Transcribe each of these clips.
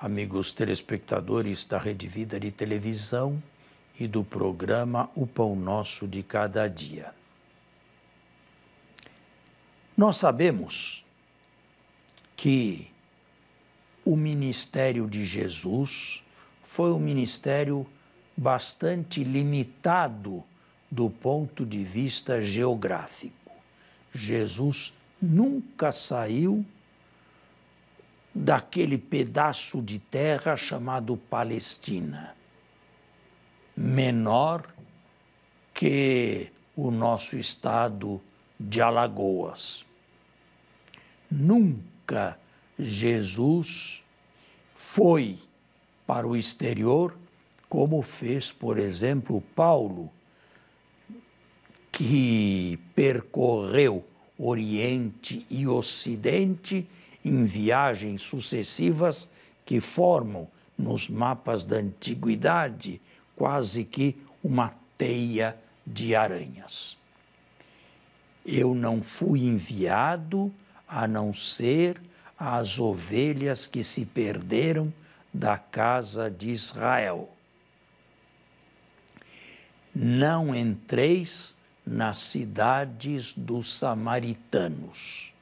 amigos telespectadores da Rede Vida de Televisão e do programa O Pão Nosso de Cada Dia. Nós sabemos que o ministério de Jesus foi um ministério bastante limitado do ponto de vista geográfico. Jesus nunca saiu daquele pedaço de terra chamado Palestina, menor que o nosso estado de Alagoas. Nunca Jesus foi para o exterior, como fez, por exemplo, Paulo, que percorreu Oriente e Ocidente em viagens sucessivas que formam nos mapas da antiguidade quase que uma teia de aranhas. Eu não fui enviado a não ser às ovelhas que se perderam da casa de Israel. Não entreis nas cidades dos samaritanos.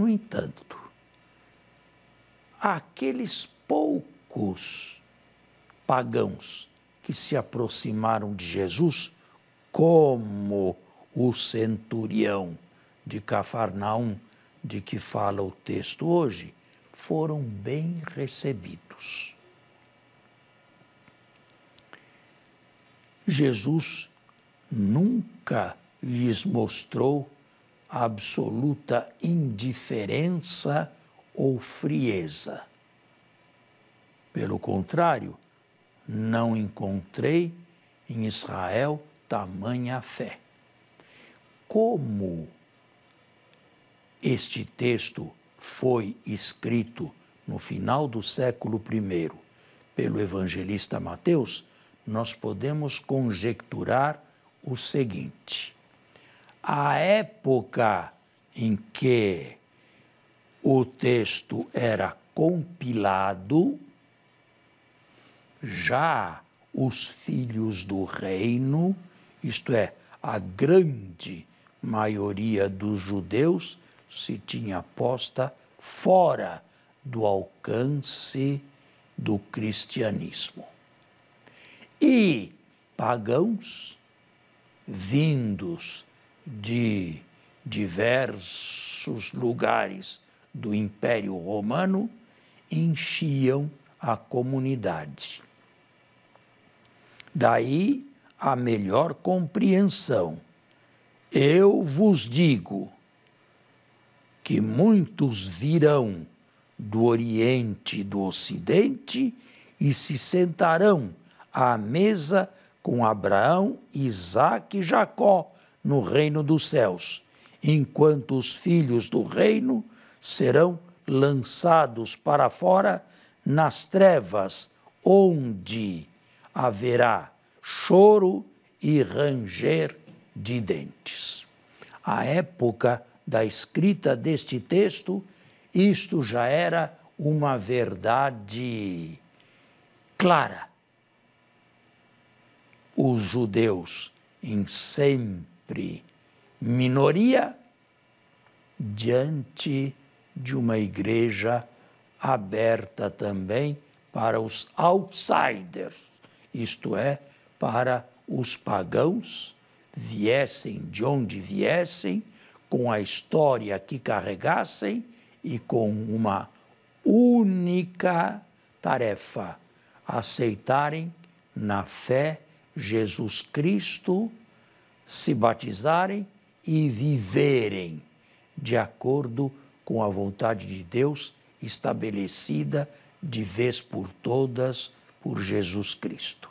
No entanto, aqueles poucos pagãos que se aproximaram de Jesus, como o centurião de Cafarnaum, de que fala o texto hoje, foram bem recebidos. Jesus nunca lhes mostrou absoluta indiferença ou frieza. Pelo contrário, não encontrei em Israel tamanha fé. Como este texto foi escrito no final do século I pelo evangelista Mateus, nós podemos conjecturar o seguinte a época em que o texto era compilado, já os filhos do reino, isto é, a grande maioria dos judeus, se tinha posta fora do alcance do cristianismo. E pagãos, vindos de diversos lugares do Império Romano enchiam a comunidade. Daí a melhor compreensão. Eu vos digo que muitos virão do Oriente e do Ocidente e se sentarão à mesa com Abraão, Isaque e Jacó no reino dos céus, enquanto os filhos do reino serão lançados para fora nas trevas, onde haverá choro e ranger de dentes. A época da escrita deste texto, isto já era uma verdade clara. Os judeus, em sempre sempre minoria diante de uma igreja aberta também para os outsiders, isto é, para os pagãos, viessem de onde viessem, com a história que carregassem e com uma única tarefa: aceitarem na fé Jesus Cristo se batizarem e viverem de acordo com a vontade de Deus estabelecida de vez por todas por Jesus Cristo.